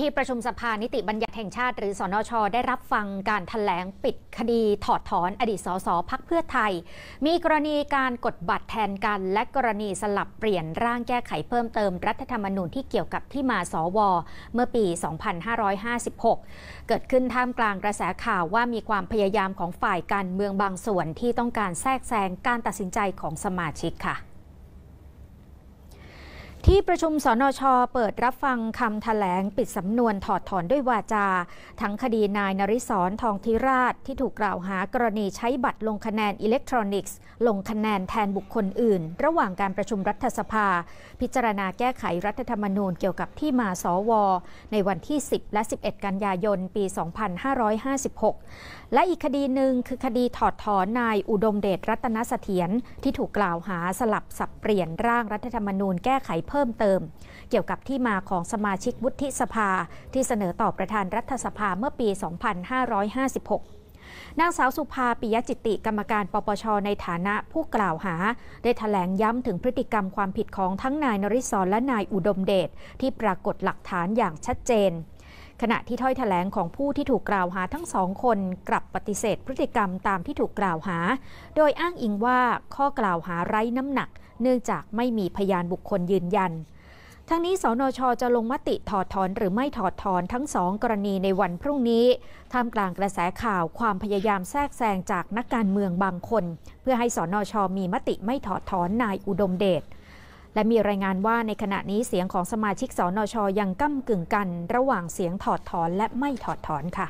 ที่ประชุมสภานิติบัญญัติแห่งชาติหรือสอนชได้รับฟังการถแถลงปิดคดีถอดถอนอดีตสสพักเพื่อไทย มีกรณีการกดบัตรแทนกันและกรณีสลับเปลี่ยนร่างแก้ไขเพิ่มเติมรัฐธรรมนูญที่เกี่ยวกับที่มาสว เมื่อปี 2556 เกิดขึ้นท่ามกลางกระแสข่าวว่ามีความพยายามของฝ่ายการเมืองบางส่วนที่ต้องการแทรกแซงการตัดสินใจของสมาชิกค่ะที่ประชุมสนชเปิดรับฟังคำถแถลงปิดสำนวนถอดถอนด้วยวาจา ทั้งคดีนายนริศรทองธิราช ที่ถูกกล่าวหากรณีใช้บัตรลงคะแนนอิเล็กทรอนิกส์ ลงคะแนนแทนบุคคลอื่น ระหว่างการประชุมรัฐสภา พิจารณาแก้ไขรัฐธรรมนูญเกี่ยวกับที่มาสว ในวันที่ 10 และ 11 กันยายนปี 2556 และอีกคดีหนึ่งคือคดีถอดถอนนายอุดมเดชรัตนเสถียรที่ถูกกล่าวหาสลับสับเปลี่ยนร่างรัฐธรรมนูญแก้ไขเพิ่มเติมเกี่ยวกับที่มาของสมาชิกวุฒิสภาที่เสนอต่อประธานรัฐสภาเมื่อปี 2556 นางสาวสุภาปิยจิติกรรมการปปชในฐานะผู้กล่าวหา ได้ถแถลงย้ำถึงพฤติกรรมความผิดของทั้งนายนริศรและนายอุดมเดชที่ปรากฏหลักฐานอย่างชัดเจนขณะที่ถ้อยถแถลงของผู้ที่ถูกกล่าวหาทั้งสองคนกลับปฏิเสธพฤติกรรมตามที่ถูกกล่าวหา โดยอ้างอิงว่าข้อกล่าวหาไร้น้ำหนัก เนื่องจากไม่มีพยานบุคคลยืนยัน ทั้งนี้สนช จะลงมติถอดถอนหรือไม่ถอดถอนทั้งสองกรณีในวันพรุ่งนี้ ท่ามกลางกระแสข่าวความพยายามแทรกแซงจากนักการเมืองบางคน เพื่อให้สนช มีมติไม่ถอดถอนนายอุดมเดชและมีรายงานว่าในขณะนี้เสียงของสมาชิกสนช ยังก้ากึ่งกัน ระหว่างเสียงถอดถอนและไม่ถอดถอนค่ะ